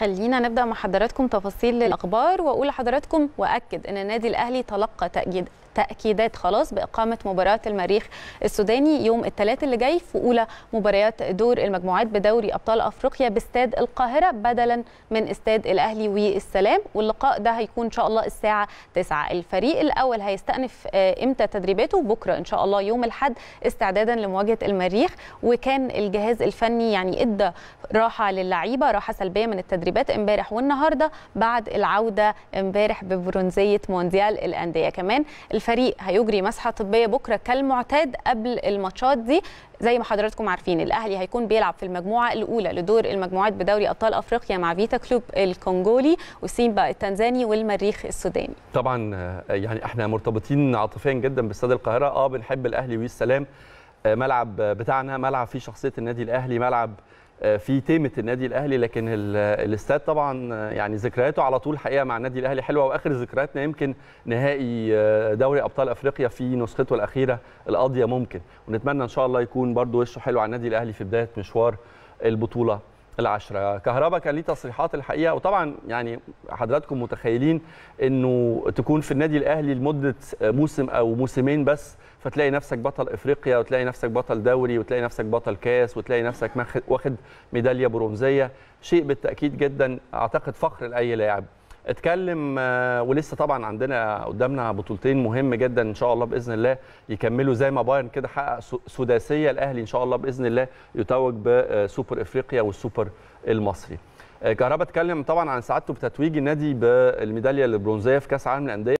خلينا نبدا مع حضراتكم تفاصيل الاخبار واقول لحضراتكم واكد ان النادي الاهلي تلقى تاكيد تأكيدات خلاص بإقامة مباراة المريخ السوداني يوم الثلاث اللي جاي في أولى مباريات دور المجموعات بدوري أبطال أفريقيا باستاد القاهرة بدلا من استاد الأهلي والسلام واللقاء ده هيكون إن شاء الله الساعة 9 الفريق الأول هيستأنف آه، إمتى تدريباته بكرة إن شاء الله يوم الأحد استعدادا لمواجهة المريخ وكان الجهاز الفني يعني إدى راحة للعيبة راحة سلبية من التدريبات امبارح والنهارده بعد العودة امبارح ببرونزية مونديال الأندية كمان الفريق الفريق هيجري مسحه طبيه بكره كالمعتاد قبل الماتشات دي زي ما حضراتكم عارفين الاهلي هيكون بيلعب في المجموعه الاولى لدور المجموعات بدوري ابطال افريقيا مع فيتا كلوب الكونغولي وسيمبا التنزاني والمريخ السوداني طبعا آه، يعني احنا مرتبطين عاطفيا جدا باستاد القاهره اه بنحب الاهلي والسلام آه، ملعب بتاعنا ملعب فيه شخصيه النادي الاهلي ملعب آه، في تيمه النادي الاهلي لكن الاستاد طبعا آه، يعني ذكرياته على طول حقيقه مع النادي الاهلي حلوه واخر ذكرياتنا يمكن نهائي آه، دوري ابطال افريقيا في نسخته الاخيره القاضيه ممكن ونتمنى ان شاء الله يكون برده وشه حلو على النادي الاهلي في بدايه مشوار البطوله العشرة كهربا كان ليه تصريحات الحقيقة وطبعا يعني حضراتكم متخيلين انه تكون في النادي الاهلي لمدة موسم او موسمين بس فتلاقي نفسك بطل افريقيا وتلاقي نفسك بطل دوري وتلاقي نفسك بطل كاس وتلاقي نفسك واخد ميدالية برونزية شيء بالتأكيد جدا اعتقد فخر لأي لاعب اتكلم آه، ولسه طبعا عندنا قدامنا بطولتين مهم جدا ان شاء الله باذن الله يكملوا زي ما بايرن كده حقق سداسيه الاهلي ان شاء الله باذن الله يتوج بسوبر آه، افريقيا والسوبر المصري. آه، كهربا اتكلم طبعا عن سعادته بتتويج النادي بالميداليه البرونزيه في كاس عالم الانديه